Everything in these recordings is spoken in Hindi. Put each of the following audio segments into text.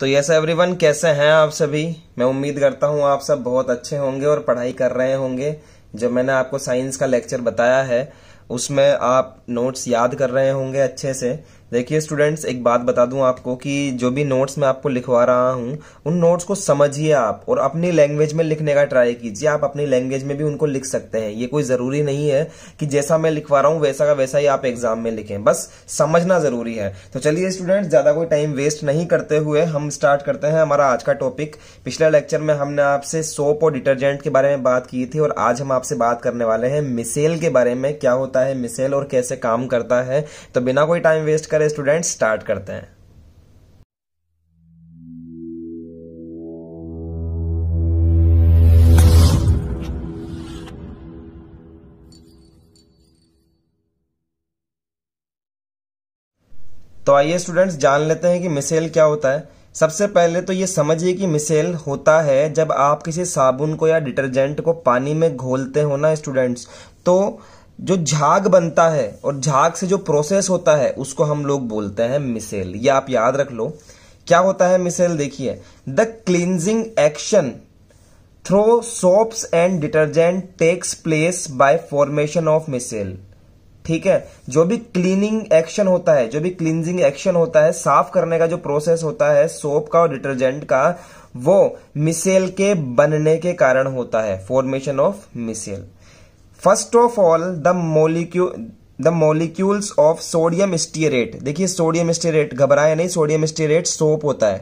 तो यस एवरीवन कैसे हैं आप सभी मैं उम्मीद करता हूं आप सब बहुत अच्छे होंगे और पढ़ाई कर रहे होंगे जो मैंने आपको साइंस का लेक्चर बताया है उसमें आप नोट्स याद कर रहे होंगे अच्छे से देखिए स्टूडेंट्स एक बात बता दूं आपको कि जो भी नोट्स मैं आपको लिखवा रहा हूं उन नोट्स को समझिए आप और अपनी लैंग्वेज में लिखने का ट्राई कीजिए आप अपनी लैंग्वेज में भी उनको लिख सकते हैं ये कोई जरूरी नहीं है कि जैसा मैं लिखवा रहा हूं वैसा का वैसा ही आप एग्जाम में लिखें बस समझना जरूरी है तो चलिए स्टूडेंट्स ज्यादा कोई टाइम वेस्ट नहीं करते हुए हम स्टार्ट करते हैं हमारा आज का टॉपिक पिछले लेक्चर में हमने आपसे सोप और डिटर्जेंट के बारे में बात की थी और आज हम आपसे बात करने वाले हैं मिसेल के बारे में क्या होता है मिसेल और कैसे काम करता है तो बिना कोई टाइम वेस्ट कर अगर स्टूडेंट स्टार्ट करते हैं तो आइए स्टूडेंट्स जान लेते हैं कि मिसेल क्या होता है सबसे पहले तो ये समझिए कि मिसेल होता है जब आप किसी साबुन को या डिटर्जेंट को पानी में घोलते हो ना स्टूडेंट्स तो जो झाग बनता है और झाग से जो प्रोसेस होता है उसको हम लोग बोलते हैं मिसेल ये आप याद रख लो क्या होता है मिसेल देखिए the cleansing action through soaps and detergent takes place by formation of micelle ठीक है जो भी क्लीनिंग एक्शन होता है जो भी क्लींजिंग एक्शन होता है साफ करने का जो प्रोसेस होता है सोप का और डिटर्जेंट का वो मिसेल के बनने के कारण होता है formation of micelle first of all the molecule the molecules of sodium stearate देखिए सोडियम स्टीरेट घबराया नहीं सोडियम स्टीरेट सोप होता है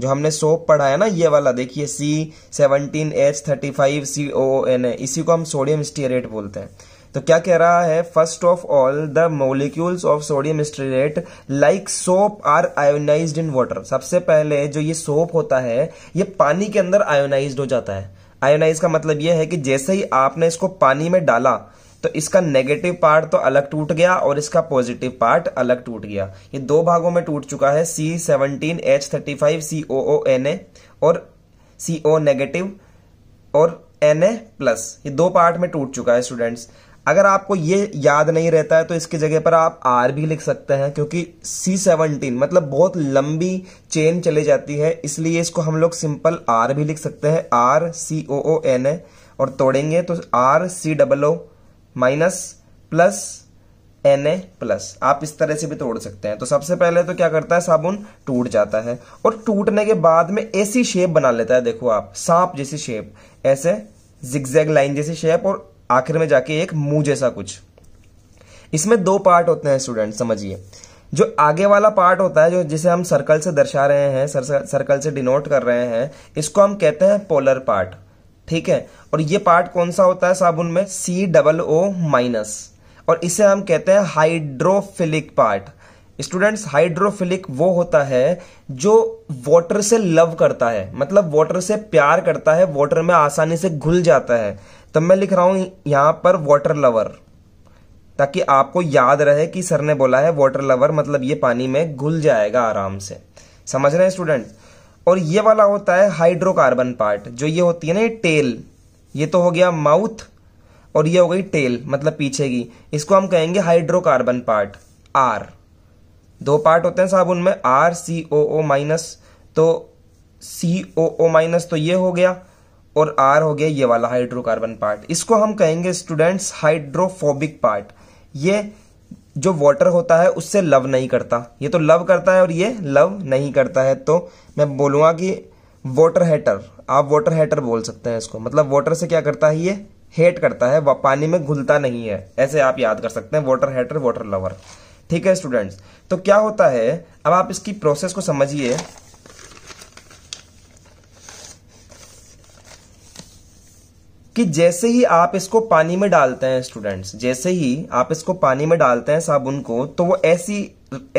जो हमने सोप पढ़ा है ना ये वाला देखिए C seventeen H thirty five C O N A इसी को हम सोडियम स्टीरेट बोलते हैं तो क्या कह रहा है first of all the molecules of sodium stearate like soap are ionize in water सबसे पहले जो ये सोप होता है ये पानी के अंदर आयोनाइज हो जाता है आयोनाइज का मतलब यह है कि जैसे ही आपने इसको पानी में डाला तो इसका नेगेटिव पार्ट तो अलग टूट गया और इसका पॉजिटिव पार्ट अलग टूट गया ये दो भागों में टूट चुका है C seventeen H thirty five C O O N A और सी ओ नेगेटिव और एन ए प्लस ये दो पार्ट में टूट चुका है स्टूडेंट्स अगर आपको ये याद नहीं रहता है तो इसकी जगह पर आप आर भी लिख सकते हैं क्योंकि सी सेवनटीन मतलब बहुत लंबी चेन चली जाती है इसलिए इसको हम लोग सिंपल आर भी लिख सकते हैं R C O O N A और तोड़ेंगे तो R C double O minus plus N A plus आप इस तरह से भी तोड़ सकते हैं तो सबसे पहले तो क्या करता है साबुन टूट जाता है और टूटने के बाद में ऐसी शेप बना लेता है देखो आप सांप जैसी शेप ऐसे जिग्जैग लाइन जैसी शेप और आखिर में जाके एक मुंह जैसा कुछ इसमें दो पार्ट होते हैं स्टूडेंट समझिए जो आगे वाला पार्ट होता है जो जिसे हम सर्कल से दर्शा रहे हैं सर, सर्कल से डिनोट कर रहे हैं इसको हम कहते हैं पोलर पार्ट ठीक है और ये पार्ट कौन सा होता है साबुन में सी डबल ओ माइनस और इसे हम कहते हैं हाइड्रोफिलिक पार्ट स्टूडेंट्स हाइड्रोफिलिक वो होता है जो वाटर से लव करता है मतलब वाटर से प्यार करता है वाटर में आसानी से घुल जाता है तब मैं लिख रहा हूं यहां पर वॉटर लवर ताकि आपको याद रहे कि सर ने बोला है वॉटर लवर मतलब ये पानी में घुल जाएगा आराम से समझ रहे हैं स्टूडेंट और ये वाला होता है हाइड्रोकार्बन पार्ट जो ये होती है ना ये टेल ये तो हो गया माउथ और ये हो गई टेल मतलब पीछे की इसको हम कहेंगे हाइड्रोकार्बन पार्ट आर दो पार्ट होते हैं साबुन में R C O O minus तो सी ओ ओ माइनस तो ये हो गया और आर हो गया ये वाला हाइड्रोकार्बन पार्ट इसको हम कहेंगे स्टूडेंट्स हाइड्रोफोबिक पार्ट ये जो वाटर होता है उससे लव नहीं करता ये तो लव करता है और ये लव नहीं करता है तो मैं बोलूँगा कि वाटर हेटर आप वाटर हेटर बोल सकते हैं इसको मतलब वाटर से क्या करता है ये हेट करता है पानी में घुलता नहीं है ऐसे आप याद कर सकते हैं वाटर हेटर वाटर लवर ठीक है स्टूडेंट्स तो क्या होता है अब आप इसकी प्रोसेस को समझिए कि जैसे ही आप इसको पानी में डालते हैं स्टूडेंट्स जैसे ही आप इसको पानी में डालते हैं साबुन को तो वो ऐसी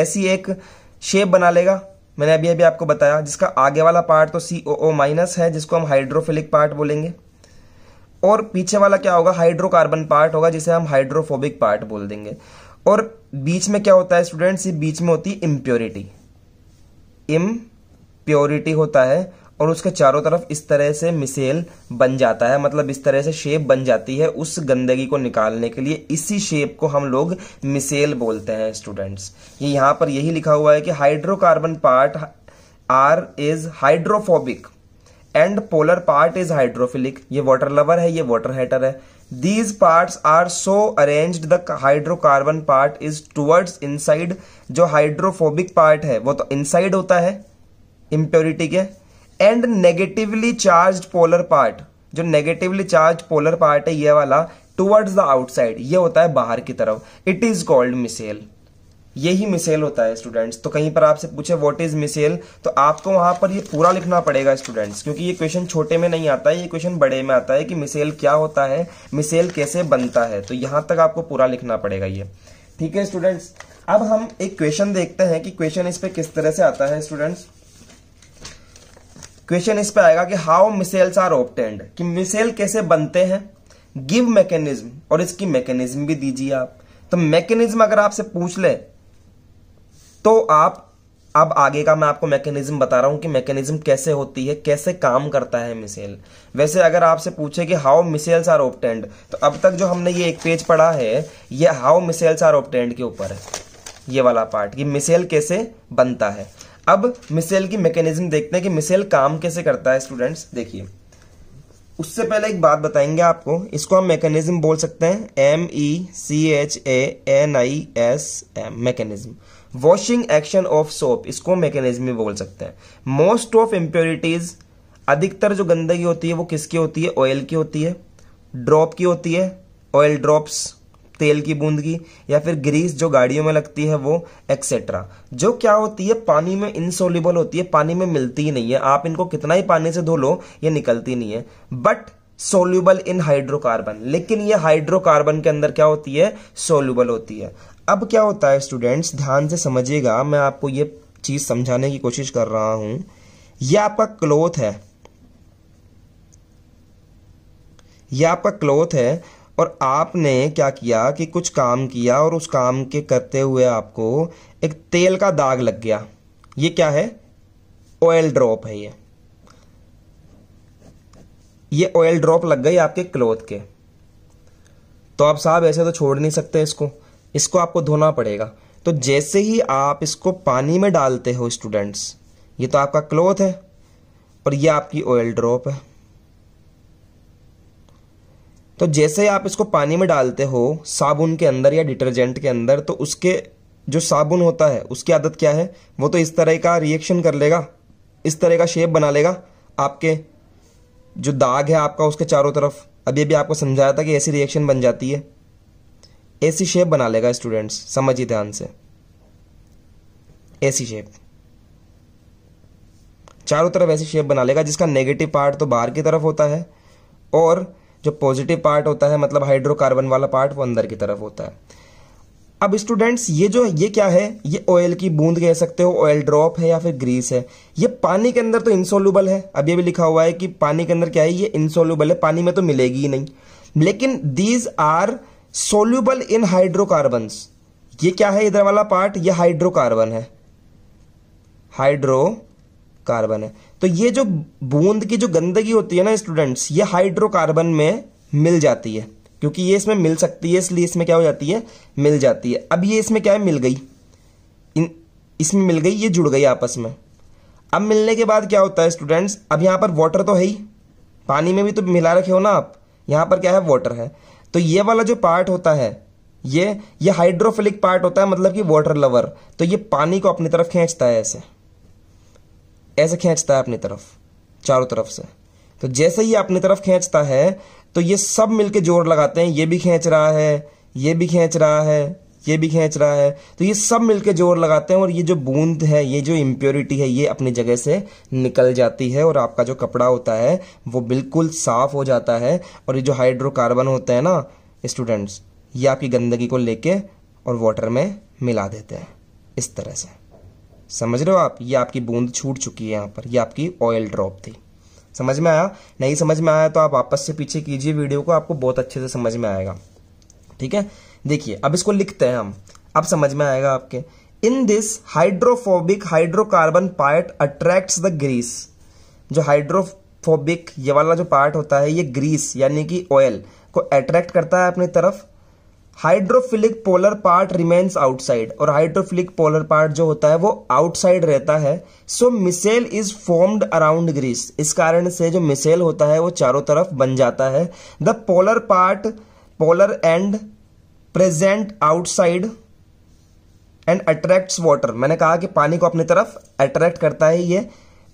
ऐसी एक शेप बना लेगा मैंने अभी अभी आपको बताया जिसका आगे वाला पार्ट तो सी ओ माइनस है जिसको हम हाइड्रोफिलिक पार्ट बोलेंगे और पीछे वाला क्या होगा हाइड्रोकार्बन पार्ट होगा जिसे हम हाइड्रोफोबिक पार्ट बोल देंगे और बीच में क्या होता है स्टूडेंट्स ये बीच में होती है इम्प्योरिटी इम प्योरिटी होता है और उसके चारों तरफ इस तरह से मिसेल बन जाता है मतलब इस तरह से शेप बन जाती है उस गंदगी को निकालने के लिए इसी शेप को हम लोग मिसेल बोलते हैं स्टूडेंट्स ये यहाँ पर यही लिखा हुआ है कि hydrocarbon part R is hydrophobic and polar part is hydrophilic ये वाटर लवर है ये वाटर हेटर है these part are so arrange the hydrocarbon part is towards in जो हाइड्रोफोबिक पार्ट है वो तो इनसाइड होता है इम्प्योरिटी के and negatively charge polar part जो नेगेटिवली चार्ज पोलर पार्ट है ये वाला टुवर्ड्स द आउटसाइड ये होता है बाहर की तरफ इट इज कॉल्ड मिसेल यही मिसेल होता है स्टूडेंट्स तो कहीं पर आपसे पूछे व्हाट इज मिसेल तो आपको वहां पर ये पूरा लिखना पड़ेगा स्टूडेंट्स क्योंकि ये क्वेश्चन छोटे में नहीं आता है ये क्वेश्चन बड़े में आता है कि मिसेल क्या होता है मिसेल कैसे बनता है तो यहां तक आपको पूरा लिखना पड़ेगा ये ठीक है स्टूडेंट्स अब हम एक क्वेश्चन देखते हैं कि क्वेश्चन इस पर किस तरह से आता है स्टूडेंट्स क्वेश्चन इस पे आएगा कि हाउ मिसेल्स आर ऑप्टेंड कि मिसेल कैसे बनते हैं गिव मैकेनिज्म और इसकी मैकेनिज्म भी दीजिए आप तो मैकेनिज्म अगर आपसे पूछ ले तो आप अब आगे का मैं आपको मैकेनिज्म बता रहा हूं कि मैकेनिज्म कैसे होती है कैसे काम करता है मिसेल वैसे अगर आपसे पूछे कि हाउ मिसेल्स आर ऑप्टेंड तो अब तक जो हमने ये एक पेज पढ़ा है ये हाउ मिसेल्स आर ऑप्टेंड के ऊपर है ये वाला पार्ट कि मिसेल कैसे बनता है अब मिसेल की मैकेनिज्म देखते हैं कि मिसेल काम कैसे करता है स्टूडेंट्स देखिए उससे पहले एक बात बताएंगे आपको इसको हम मैकेनिज्म बोल सकते हैं M E C H A N I S M mechanism washing action of soap इसको मैकेनिज्म भी बोल सकते हैं मोस्ट ऑफ इम्प्योरिटीज अधिकतर जो गंदगी होती है वो किसकी होती है ऑयल की होती है ड्रॉप की होती है ऑयल ड्रॉप्स तेल की बूंदगी या फिर ग्रीस जो गाड़ियों में लगती है वो एक्सेट्रा जो क्या होती है पानी में इनसोल्यूबल होती है पानी में मिलती ही नहीं है आप इनको कितना ही पानी से धो लो ये निकलती नहीं है बट सोल्यूबल इन हाइड्रोकार्बन लेकिन ये हाइड्रोकार्बन के अंदर क्या होती है सोल्यूबल होती है अब क्या होता है स्टूडेंट्स ध्यान से समझिएगा मैं आपको ये चीज समझाने की कोशिश कर रहा हूं यह आपका क्लोथ है यह आपका क्लोथ है और आपने क्या किया कि कुछ काम किया और उस काम के करते हुए आपको एक तेल का दाग लग गया ये क्या है ऑयल ड्रॉप है ये ये ऑयल ड्रॉप लग गई आपके क्लोथ के तो आप साहब ऐसे तो छोड़ नहीं सकते इसको इसको आपको धोना पड़ेगा तो जैसे ही आप इसको पानी में डालते हो स्टूडेंट्स ये तो आपका क्लोथ है और ये आपकी ऑयल ड्रॉप है तो जैसे आप इसको पानी में डालते हो साबुन के अंदर या डिटर्जेंट के अंदर तो उसके जो साबुन होता है उसकी आदत क्या है वो तो इस तरह का रिएक्शन कर लेगा इस तरह का शेप बना लेगा आपके जो दाग है आपका उसके चारों तरफ अभी अभी आपको समझाया था कि ऐसी रिएक्शन बन जाती है ऐसी शेप बना लेगा स्टूडेंट्स समझिए ध्यान से ऐसी शेप चारों तरफ ऐसी शेप बना लेगा जिसका नेगेटिव पार्ट तो बाहर की तरफ होता है और जो पॉजिटिव पार्ट होता है मतलब हाइड्रोकार्बन वाला पार्ट वो अंदर की तरफ होता है अब स्टूडेंट्स ये जो ये क्या है ये ऑयल की बूंद कह सकते हो ऑयल ड्रॉप है या फिर ग्रीस है ये पानी के अंदर तो इंसोल्यूबल है अब ये भी लिखा हुआ है कि पानी के अंदर क्या है ये इंसोल्यूबल है पानी में तो मिलेगी ही नहीं लेकिन these are soluble in hydrocarbon ये क्या है इधर वाला पार्ट ये हाइड्रोकार्बन है हाइड्रोकार्बन है तो ये जो बूंद की जो गंदगी होती है ना स्टूडेंट्स ये हाइड्रोकार्बन में मिल जाती है क्योंकि ये इसमें मिल सकती है इसलिए इसमें क्या हो जाती है मिल जाती है अब ये इसमें क्या है मिल गई इन इसमें मिल गई ये जुड़ गई आपस में अब मिलने के बाद क्या होता है स्टूडेंट्स अब यहाँ पर वाटर तो है ही पानी में भी तो मिला रखे हो ना आप यहाँ पर क्या है वाटर है तो ये वाला जो पार्ट होता है ये ये हाइड्रोफिलिक पार्ट होता है मतलब कि वाटर लवर तो ये पानी को अपनी तरफ खींचता है ऐसे ऐसे खींचता है अपनी तरफ चारों तरफ से तो जैसे ही अपनी तरफ खींचता है तो ये सब मिलके जोर लगाते हैं ये भी खींच रहा है ये भी खींच रहा है ये भी खींच रहा है तो ये सब मिलके जोर लगाते हैं और ये जो बूंद है ये जो इम्प्योरिटी है ये अपनी जगह से निकल जाती है और आपका जो कपड़ा होता है वो बिल्कुल साफ हो जाता है और ये जो हाइड्रोकार्बन होते हैं ना स्टूडेंट्स ये आपकी गंदगी को लेके और वाटर में मिला देते हैं इस तरह से समझ रहे हो आप ये आपकी बूंद छूट चुकी है यहाँ पर ये आपकी ऑयल ड्रॉप थी समझ में आया नहीं समझ में आया तो आप वापस से पीछे कीजिए वीडियो को आपको बहुत अच्छे से समझ में आएगा ठीक है देखिए अब इसको लिखते हैं हम अब समझ में आएगा आपके in this hydrophobic hydrocarbon part attract the grease जो हाइड्रोफोबिक ये वाला जो पार्ट होता है ये ग्रीस यानी कि ऑयल को अट्रैक्ट करता है अपनी तरफ hydrophilic polar part remains outside और हाइड्रोफिलिक पोलर पार्ट जो होता है वो आउटसाइड रहता है so micelle is formed around grease इस कारण से जो मिसेल होता है वो चारों तरफ बन जाता है the polar part polar end present outside and attracts water मैंने कहा कि पानी को अपनी तरफ अट्रैक्ट करता है ये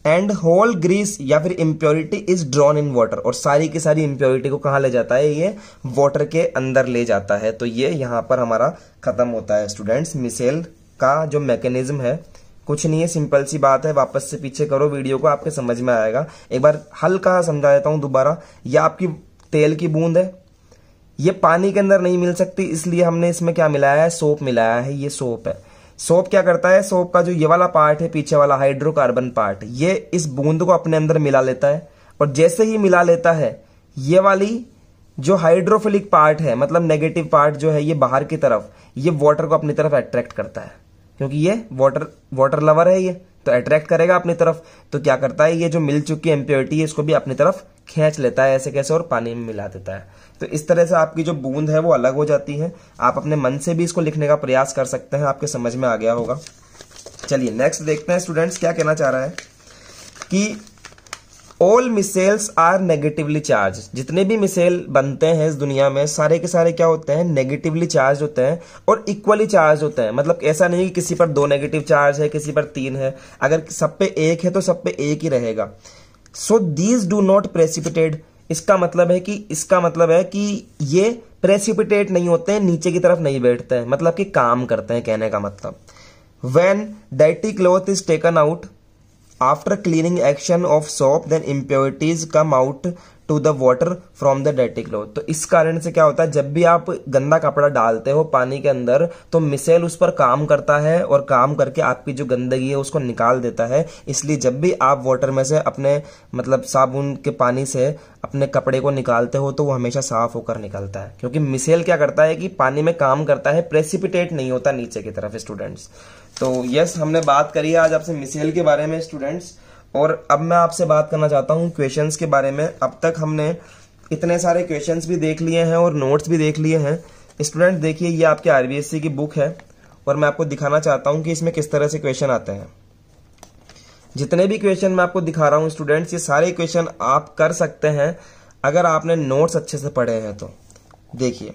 एंड होल ग्रीस या फिर impurity is drawn in water और सारी की सारी इम्प्योरिटी को कहाँ ले जाता है ये वाटर के अंदर ले जाता है तो ये यहाँ पर हमारा खत्म होता है स्टूडेंट्स मिसेल का जो मैकेनिज्म है कुछ नहीं है सिंपल सी बात है वापस से पीछे करो वीडियो को आपके समझ में आएगा एक बार हल्का समझा देता हूँ दोबारा यह आपकी तेल की बूंद है ये पानी के अंदर नहीं मिल सकती इसलिए हमने इसमें क्या मिलाया है सोप मिलाया है ये सोप है सोप क्या करता है सोप का जो ये वाला पार्ट है पीछे वाला हाइड्रोकार्बन पार्ट ये इस बूंद को अपने अंदर मिला लेता है और जैसे ही मिला लेता है ये वाली जो हाइड्रोफिलिक पार्ट है मतलब नेगेटिव पार्ट जो है ये बाहर की तरफ ये वाटर को अपनी तरफ अट्रैक्ट करता है क्योंकि ये वाटर वाटर लवर है ये तो अट्रैक्ट करेगा अपनी तरफ तो क्या करता है ये जो मिल चुकी एम्प्योरिटी है इसको भी अपनी तरफ खींच लेता है ऐसे कैसे और पानी में मिला देता है तो इस तरह से आपकी जो बूंद है वो अलग हो जाती है आप अपने मन से भी इसको लिखने का प्रयास कर सकते हैं आपके समझ में आ गया होगा चलिए नेक्स्ट देखते हैं स्टूडेंट्स क्या कहना चाह रहा है कि all micelles are negatively charged जितने भी मिसेल बनते हैं इस दुनिया में सारे के सारे क्या होते हैं नेगेटिवली चार्ज होते हैं और इक्वली चार्ज होते हैं मतलब ऐसा नहीं कि किसी पर दो नेगेटिव चार्ज है किसी पर तीन है अगर सब पे एक है तो सब पे एक ही रहेगा so these do not precipitated इसका मतलब है कि इसका मतलब है कि ये प्रेसिपिटेट नहीं होते हैं नीचे की तरफ नहीं बैठते हैं मतलब कि काम करते हैं कहने का मतलब वेन डाइटी cloth is taken out after cleaning action of soap then impurities come out to the water from the dirty cloth तो इस कारण से क्या होता है जब भी आप गंदा कपड़ा डालते हो पानी के अंदर तो मिसेल उस पर काम करता है और काम करके आपकी जो गंदगी है उसको निकाल देता है इसलिए जब भी आप वाटर में से अपने मतलब साबुन के पानी से अपने कपड़े को निकालते हो तो वो हमेशा साफ होकर निकलता है क्योंकि मिसेल क्या करता है कि पानी में काम करता है प्रेसिपिटेट नहीं होता नीचे की तरफ स्टूडेंट्स तो यस हमने बात करी है आज आपसे मिसेल के बारे में स्टूडेंट्स और अब मैं आपसे बात करना चाहता हूँ क्वेश्चन के बारे में अब तक हमने इतने सारे क्वेश्चन भी देख लिए हैं और नोट्स भी देख लिए हैं स्टूडेंट देखिए ये आपके आरबीएससी की बुक है और मैं आपको दिखाना चाहता हूँ कि इसमें किस तरह से क्वेश्चन आते हैं जितने भी क्वेश्चन मैं आपको दिखा रहा हूँ स्टूडेंट्स ये सारे क्वेश्चन आप कर सकते हैं अगर आपने नोट्स अच्छे से पढ़े हैं तो देखिए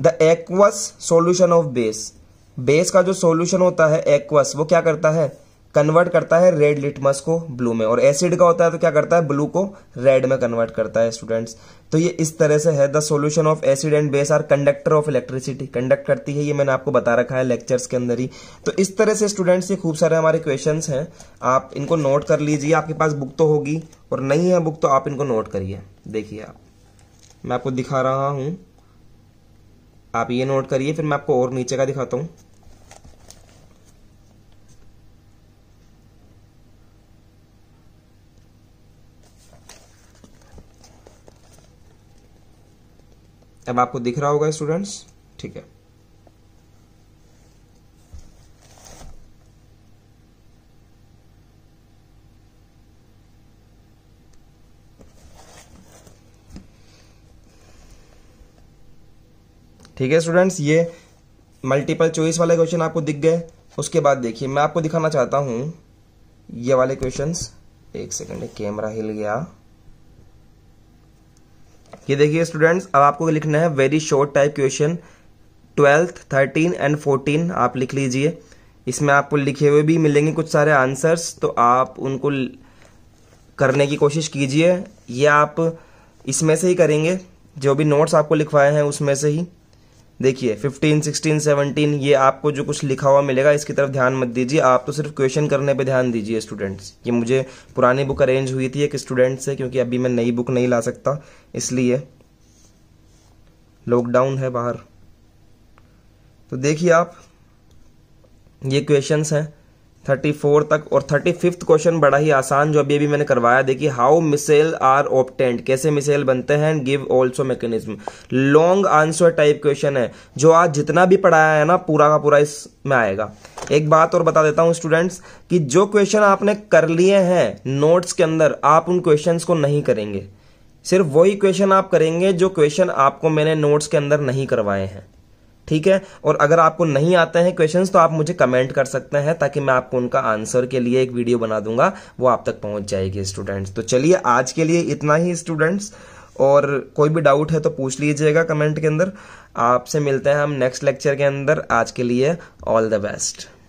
the aqueous solution of base base का जो सॉल्यूशन होता है एक्वस वो क्या करता है कन्वर्ट करता है रेड लिटमस को ब्लू में और एसिड का होता है तो क्या करता है ब्लू को रेड में कन्वर्ट करता है स्टूडेंट्स तो ये इस तरह से है the solution of acid and base are conductor of electricity conduct करती है ये मैंने आपको बता रखा है लेक्चर्स के अंदर ही तो इस तरह से स्टूडेंट्स ये खूब सारे हमारे क्वेश्चन हैं आप इनको नोट कर लीजिए आपके पास बुक तो होगी और नहीं है बुक तो आप इनको नोट करिए देखिए आप मैं आपको दिखा रहा हूँ आप ये नोट करिए फिर मैं आपको और नीचे का दिखाता हूं अब आपको दिख रहा होगा स्टूडेंट्स ठीक है ठीक है स्टूडेंट्स ये मल्टीपल चॉइस वाले क्वेश्चन आपको दिख गए उसके बाद देखिए मैं आपको दिखाना चाहता हूं ये वाले क्वेश्चंस एक सेकंड कैमरा हिल गया ये देखिए स्टूडेंट्स अब आपको लिखना है very short type question twelfth thirteen and fourteen आप लिख लीजिए इसमें आपको लिखे हुए भी मिलेंगे कुछ सारे आंसर्स तो आप उनको करने की कोशिश कीजिए या आप इसमें से ही करेंगे जो भी नोट्स आपको लिखवाए हैं उसमें से ही देखिए 15, 16, 17 ये आपको जो कुछ लिखा हुआ मिलेगा इसकी तरफ ध्यान मत दीजिए आप तो सिर्फ क्वेश्चन करने पे ध्यान दीजिए स्टूडेंट्स ये मुझे पुरानी बुक अरेंज हुई थी एक स्टूडेंट से क्योंकि अभी मैं नई बुक नहीं ला सकता इसलिए लॉकडाउन है बाहर तो देखिए आप ये क्वेश्चंस हैं थर्टी फोर तक और थर्टी फिफ्थ क्वेश्चन बड़ा ही आसान जो अभी अभी मैंने करवाया देखिए हाउ मिसेल आर ऑप्टेंट कैसे मिसेल बनते हैं give also mechanism long answer type question है जो आज जितना भी पढ़ाया है ना पूरा का पूरा इसमें आएगा एक बात और बता देता हूं स्टूडेंट्स कि जो क्वेश्चन आपने कर लिए हैं नोट्स के अंदर आप उन क्वेश्चन को नहीं करेंगे सिर्फ वही क्वेश्चन आप करेंगे जो क्वेश्चन आपको मैंने नोट्स के अंदर नहीं करवाए हैं ठीक है और अगर आपको नहीं आते हैं क्वेश्चंस तो आप मुझे कमेंट कर सकते हैं ताकि मैं आपको उनका आंसर के लिए एक वीडियो बना दूंगा वो आप तक पहुंच जाएगी स्टूडेंट्स तो चलिए आज के लिए इतना ही स्टूडेंट्स और कोई भी डाउट है तो पूछ लीजिएगा कमेंट के अंदर आपसे मिलते हैं हम नेक्स्ट लेक्चर के अंदर आज के लिए ऑल द बेस्ट